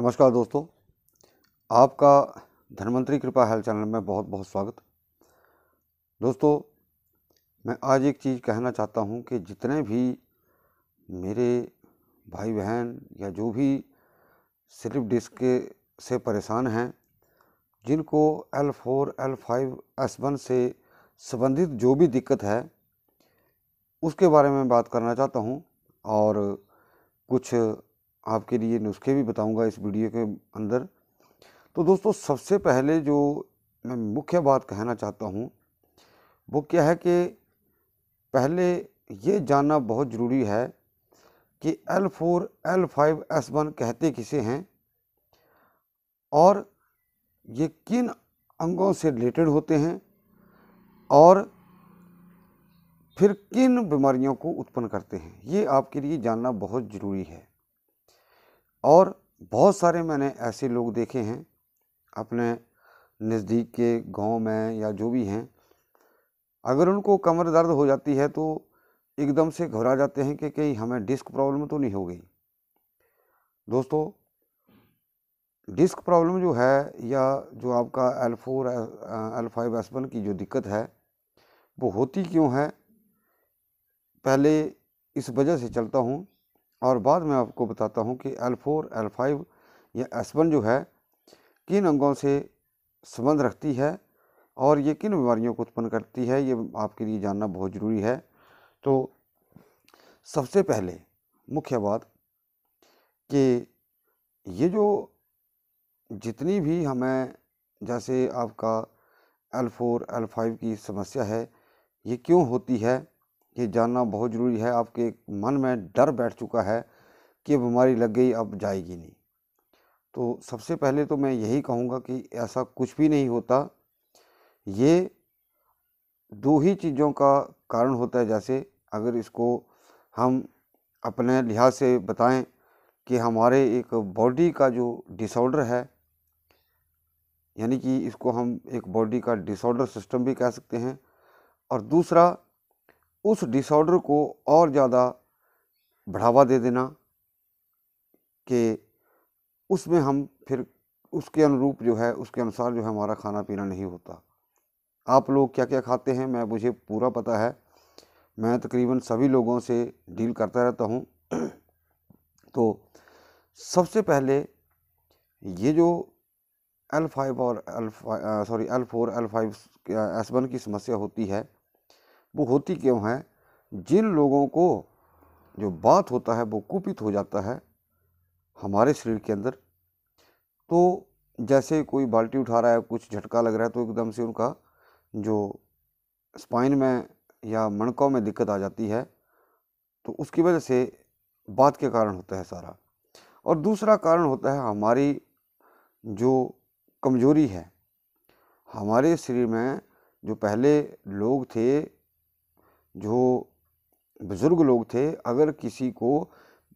नमस्कार दोस्तों आपका धनवंतरी कृपा हेल्थ चैनल में बहुत बहुत स्वागत दोस्तों मैं आज एक चीज़ कहना चाहता हूँ कि जितने भी मेरे भाई बहन या जो भी स्लिप डिस्क के से परेशान हैं जिनको L four L five S one से संबंधित जो भी दिक्कत है उसके बारे में बात करना चाहता हूँ और कुछ आपके लिए नुस्खे भी बताऊंगा इस वीडियो के अंदर तो दोस्तों सबसे पहले जो मैं मुख्य बात कहना चाहता हूँ वो क्या है कि पहले ये जानना बहुत ज़रूरी है कि L4, L5, S1 कहते किसे हैं और ये किन अंगों से रिलेटेड होते हैं और फिर किन बीमारियों को उत्पन्न करते हैं ये आपके लिए जानना बहुत ज़रूरी है और बहुत सारे मैंने ऐसे लोग देखे हैं अपने नज़दीक के गांव में या जो भी हैं अगर उनको कमर दर्द हो जाती है तो एकदम से घबरा जाते हैं कि कहीं हमें डिस्क प्रॉब्लम तो नहीं हो गई दोस्तों डिस्क प्रॉब्लम जो है या जो आपका L four L five S one की जो दिक्कत है वो होती क्यों है पहले इस वजह से चलता हूँ और बाद में आपको बताता हूँ कि एल फोर एल फाइव या एस वन जो है किन अंगों से संबंध रखती है और ये किन बीमारियों को उत्पन्न करती है ये आपके लिए जानना बहुत ज़रूरी है तो सबसे पहले मुख्य बात कि ये जो जितनी भी हमें जैसे आपका एल फोर एल फाइव की समस्या है ये क्यों होती है ये जानना बहुत ज़रूरी है आपके मन में डर बैठ चुका है कि बीमारी लग गई अब जाएगी नहीं तो सबसे पहले तो मैं यही कहूँगा कि ऐसा कुछ भी नहीं होता ये दो ही चीज़ों का कारण होता है जैसे अगर इसको हम अपने लिहाज से बताएं कि हमारे एक बॉडी का जो डिसऑर्डर है यानी कि इसको हम एक बॉडी का डिसऑर्डर सिस्टम भी कह सकते हैं और दूसरा उस डिसऑर्डर को और ज़्यादा बढ़ावा दे देना कि उसमें हम फिर उसके अनुरूप जो है उसके अनुसार जो है हमारा खाना पीना नहीं होता आप लोग क्या क्या खाते हैं मैं मुझे पूरा पता है मैं तकरीबन सभी लोगों से डील करता रहता हूँ तो सबसे पहले ये जो एल फाइव और L sorry L four L five S one की समस्या होती है वो होती क्यों है जिन लोगों को जो बात होता है वो कुपित हो जाता है हमारे शरीर के अंदर तो जैसे कोई बाल्टी उठा रहा है कुछ झटका लग रहा है तो एकदम से उनका जो स्पाइन में या मणकों में दिक्कत आ जाती है तो उसकी वजह से बात के कारण होता है सारा और दूसरा कारण होता है हमारी जो कमजोरी है हमारे शरीर में जो पहले लोग थे जो बुज़ुर्ग लोग थे अगर किसी को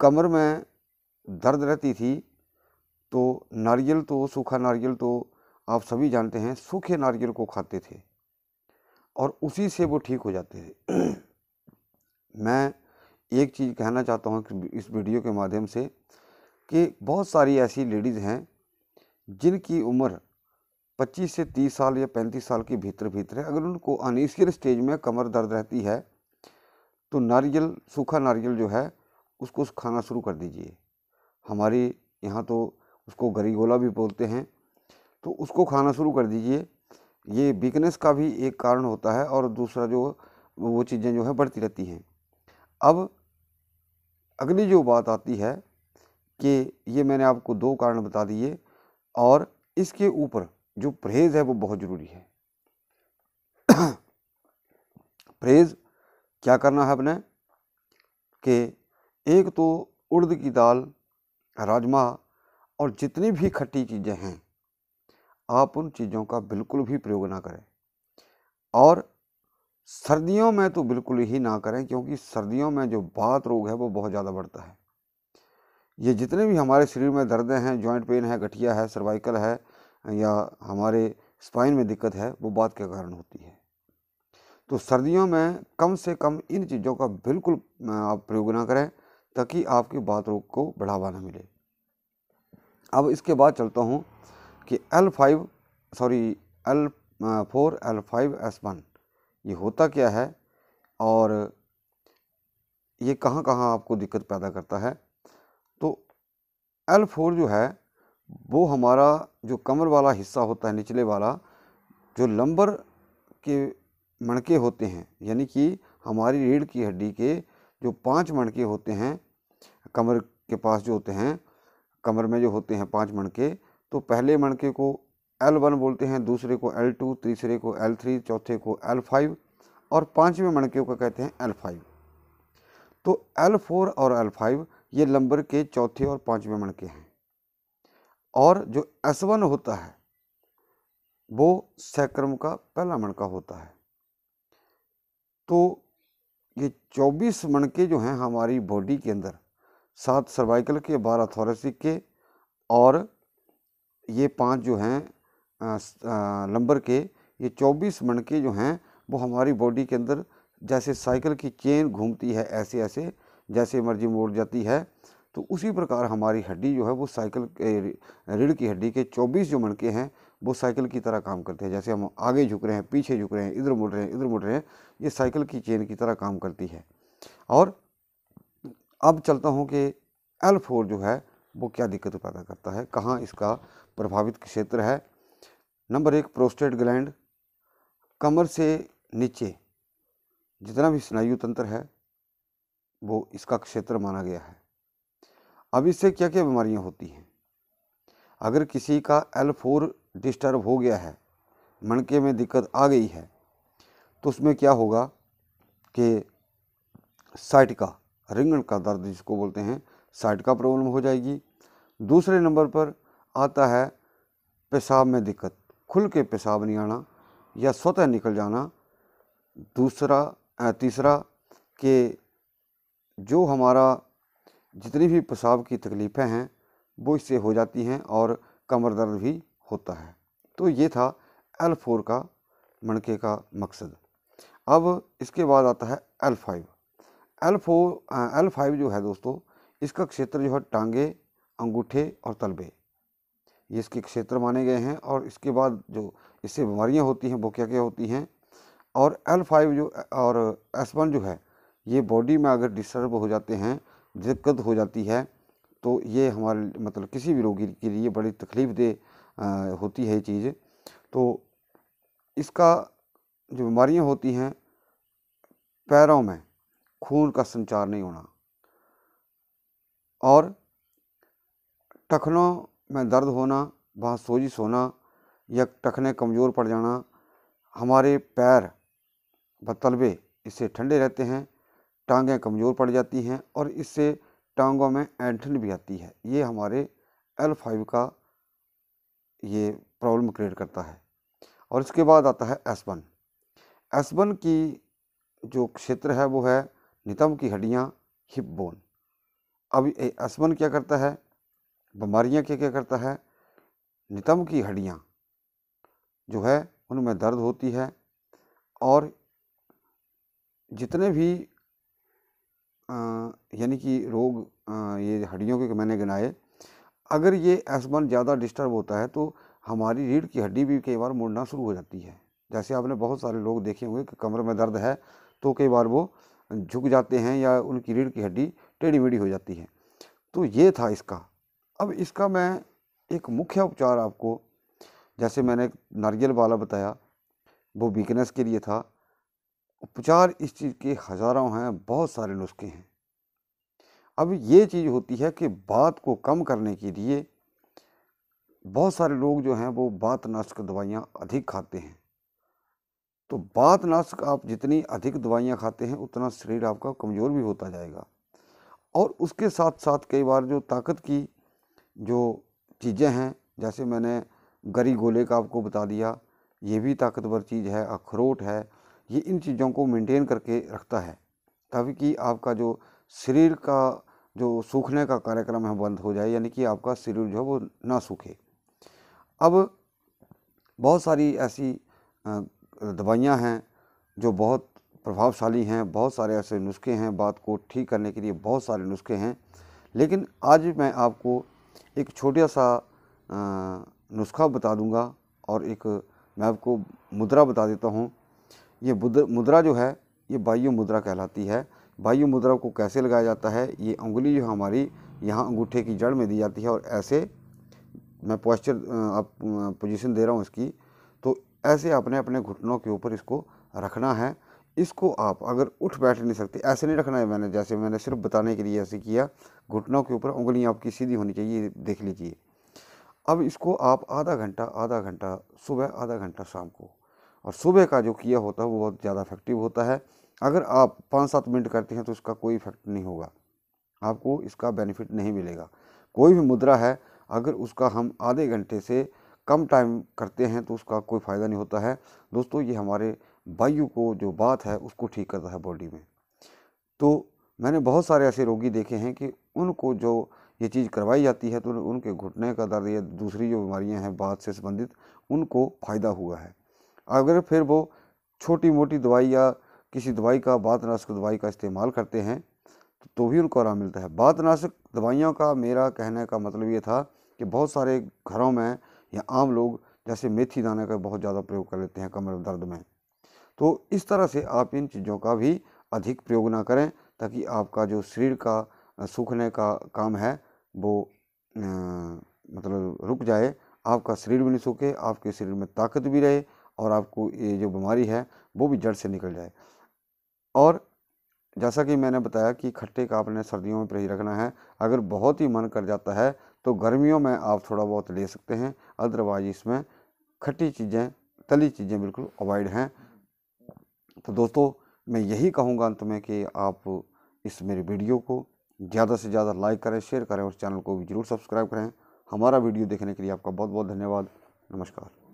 कमर में दर्द रहती थी तो नारियल तो सूखा नारियल तो आप सभी जानते हैं सूखे नारियल को खाते थे और उसी से वो ठीक हो जाते थे मैं एक चीज़ कहना चाहता हूँ इस वीडियो के माध्यम से कि बहुत सारी ऐसी लेडीज़ हैं जिनकी उम्र पच्चीस से तीस साल या पैंतीस साल के भीतर भीतर है अगर उनको अनिशियल स्टेज में कमर दर्द रहती है तो नारियल सूखा नारियल जो है उसको खाना शुरू कर दीजिए हमारे यहाँ तो उसको गरीगोला भी बोलते हैं तो उसको खाना शुरू कर दीजिए ये वीकनेस का भी एक कारण होता है और दूसरा जो वो चीज़ें जो है बढ़ती रहती हैं अब अगली जो बात आती है कि ये मैंने आपको दो कारण बता दिए और इसके ऊपर जो परहेज है वो बहुत ज़रूरी है परहेज क्या करना है अपने कि एक तो उर्द की दाल राजमा और जितनी भी खट्टी चीज़ें हैं आप उन चीज़ों का बिल्कुल भी प्रयोग ना करें और सर्दियों में तो बिल्कुल ही ना करें क्योंकि सर्दियों में जो बात रोग है वो बहुत ज़्यादा बढ़ता है ये जितने भी हमारे शरीर में दर्द हैं जॉइंट पेन है गठिया है सर्वाइकल है या हमारे स्पाइन में दिक्कत है वो बात के कारण होती है तो सर्दियों में कम से कम इन चीज़ों का बिल्कुल आप प्रयोग ना करें ताकि आपकी बात रोग को बढ़ावा ना मिले अब इसके बाद चलता हूँ कि L five sorry L four L five S one ये होता क्या है और ये कहाँ कहाँ आपको दिक्कत पैदा करता है तो एल फोर जो है वो हमारा जो कमर वाला हिस्सा होता है निचले वाला जो लंबर के मणके होते हैं यानी कि हमारी रीढ़ की हड्डी के जो पांच मणके होते हैं कमर के पास जो होते हैं कमर में जो होते हैं पांच मणके तो पहले मणके को एल वन बोलते हैं दूसरे को एल टू तीसरे को एल थ्री चौथे को एल फाइव और पाँचवें मणके को कहते हैं एल फाइव तो एल फोर और एल फाइव ये लंबर के चौथे और पाँचवें मणके हैं और जो एसवन होता है वो सैक्रम का पहला मणका होता है तो ये 24 मणके जो हैं हमारी बॉडी के अंदर सात सर्वाइकल के बारह थोरेसिक के और ये पांच जो हैं लंबर के ये 24 मणके जो हैं वो हमारी बॉडी के अंदर जैसे साइकिल की चेन घूमती है ऐसे ऐसे जैसे मर्जी मोड़ जाती है तो उसी प्रकार हमारी हड्डी जो है वो साइकिल रीढ़ की हड्डी के 24 जो मणके हैं वो साइकिल की तरह काम करते हैं जैसे हम आगे झुक रहे हैं पीछे झुक रहे हैं इधर मुड़ रहे हैं इधर मुड़ रहे हैं ये साइकिल की चेन की तरह काम करती है और अब चलता हूँ कि एल फोर जो है वो क्या दिक्कत पैदा करता है कहाँ इसका प्रभावित क्षेत्र है नंबर एक प्रोस्टेट ग्लैंड कमर से नीचे जितना भी स्नायु तंत्र है वो इसका क्षेत्र माना गया है अब इससे क्या क्या बीमारियां होती हैं अगर किसी का एल फोर डिस्टर्ब हो गया है मणके में दिक्कत आ गई है तो उसमें क्या होगा कि साइट का रिंगण का दर्द जिसको बोलते हैं साइट का प्रॉब्लम हो जाएगी दूसरे नंबर पर आता है पेशाब में दिक्कत खुल के पेशाब नहीं आना या स्वतः निकल जाना दूसरा तीसरा कि जो हमारा जितनी भी पेशाब की तकलीफ़ें हैं वो इससे हो जाती हैं और कमर दर्द भी होता है तो ये था एल फोर का मणके का मकसद अब इसके बाद आता है L five L four L five जो है दोस्तों इसका क्षेत्र जो है टांगे अंगूठे और तलबे ये इसके क्षेत्र माने गए हैं और इसके बाद जो इससे बीमारियां होती हैं वो क्या क्या होती हैं और एल फाइव जो और एस वन जो है ये बॉडी में अगर डिस्टर्ब हो जाते हैं दिक्कत हो जाती है तो ये हमारे मतलब किसी भी रोगी के लिए बड़ी तकलीफ दे होती है चीज़ तो इसका जो बीमारियां होती हैं पैरों में खून का संचार नहीं होना और टखनों में दर्द होना वहाँ सोजिश होना या टखने कमज़ोर पड़ जाना हमारे पैर बतलबे इससे ठंडे रहते हैं टांगें कमज़ोर पड़ जाती हैं और इससे टांगों में एंठन भी आती है ये हमारे एल फाइव का ये प्रॉब्लम क्रिएट करता है और इसके बाद आता है एस वन एस वन की जो क्षेत्र है वो है नितम की हड्डियाँ हिप बोन अब एस वन क्या करता है बीमारियाँ क्या क्या करता है नितम की हड्डियाँ जो है उनमें दर्द होती है और जितने भी यानी कि रोग ये हड्डियों के मैंने गिनाए अगर ये एसमन ज़्यादा डिस्टर्ब होता है तो हमारी रीढ़ की हड्डी भी कई बार मुड़ना शुरू हो जाती है जैसे आपने बहुत सारे लोग देखे होंगे कि कमर में दर्द है तो कई बार वो झुक जाते हैं या उनकी रीढ़ की हड्डी टेढ़ी मेढ़ी हो जाती है तो ये था इसका अब इसका मैं एक मुख्य उपचार आपको जैसे मैंने नारियल वाला बताया वो वीकनेस के लिए था उपचार इस चीज़ के हज़ारों हैं बहुत सारे नुस्खे हैं अब ये चीज़ होती है कि बात को कम करने के लिए बहुत सारे लोग जो हैं वो बात नाशक दवाइयाँ अधिक खाते हैं तो बात नाशक आप जितनी अधिक दवाइयाँ खाते हैं उतना शरीर आपका कमज़ोर भी होता जाएगा और उसके साथ साथ कई बार जो ताकत की जो चीज़ें हैं जैसे मैंने गरी गोले का आपको बता दिया ये भी ताकतवर चीज़ है अखरोट है ये इन चीज़ों को मेंटेन करके रखता है ताकि कि आपका जो शरीर का जो सूखने का कार्यक्रम है बंद हो जाए यानी कि आपका शरीर जो है वो ना सूखे अब बहुत सारी ऐसी दवाइयाँ हैं जो बहुत प्रभावशाली हैं बहुत सारे ऐसे नुस्खे हैं बात को ठीक करने के लिए बहुत सारे नुस्खे हैं लेकिन आज मैं आपको एक छोटा सा नुस्खा बता दूंगा और एक मैं आपको मुद्रा बता देता हूँ ये मुद्रा जो है ये वायु मुद्रा कहलाती है वायु मुद्रा को कैसे लगाया जाता है ये उंगली जो हमारी यहाँ अंगूठे की जड़ में दी जाती है और ऐसे मैं पॉस्चर आप पोजीशन दे रहा हूँ इसकी तो ऐसे आपने अपने घुटनों के ऊपर इसको रखना है इसको आप अगर उठ बैठ नहीं सकते ऐसे नहीं रखना है मैंने जैसे मैंने सिर्फ बताने के लिए ऐसे किया घुटनों के ऊपर उंगलियाँ आपकी सीधी होनी चाहिए देख लीजिए अब इसको आप आधा घंटा आधा घंटा सुबह आधा घंटा शाम को और सुबह का जो किया होता है वो बहुत ज़्यादा इफेक्टिव होता है अगर आप पाँच सात मिनट करते हैं तो इसका कोई इफेक्ट नहीं होगा आपको इसका बेनिफिट नहीं मिलेगा कोई भी मुद्रा है अगर उसका हम आधे घंटे से कम टाइम करते हैं तो उसका कोई फ़ायदा नहीं होता है दोस्तों ये हमारे वायु को जो बात है उसको ठीक करता है बॉडी में तो मैंने बहुत सारे ऐसे रोगी देखे हैं कि उनको जो ये चीज़ करवाई जाती है तो उनके घुटने का दर्द या दूसरी जो बीमारियां हैं बात से संबंधित उनको फ़ायदा हुआ है अगर फिर वो छोटी मोटी दवाई या किसी दवाई का बातनाशक दवाई का इस्तेमाल करते हैं तो भी उनको आराम मिलता है बातनाशक दवाइयों का मेरा कहने का मतलब ये था कि बहुत सारे घरों में या आम लोग जैसे मेथी दाने का बहुत ज़्यादा प्रयोग कर लेते हैं कमर दर्द में तो इस तरह से आप इन चीज़ों का भी अधिक प्रयोग ना करें ताकि आपका जो शरीर का सूखने का काम है वो आ, मतलब रुक जाए आपका शरीर भी नहीं सूखे आपके शरीर में ताकत भी रहे और आपको ये जो बीमारी है वो भी जड़ से निकल जाए और जैसा कि मैंने बताया कि खट्टे का आपने सर्दियों में परहेज रखना है अगर बहुत ही मन कर जाता है तो गर्मियों में आप थोड़ा बहुत ले सकते हैं अदरवाइज इसमें खट्टी चीज़ें तली चीज़ें बिल्कुल अवॉइड हैं तो दोस्तों मैं यही कहूँगा अंत में कि आप इस मेरे वीडियो को ज़्यादा से ज़्यादा लाइक करें शेयर करें और चैनल को भी ज़रूर सब्सक्राइब करें हमारा वीडियो देखने के लिए आपका बहुत बहुत धन्यवाद नमस्कार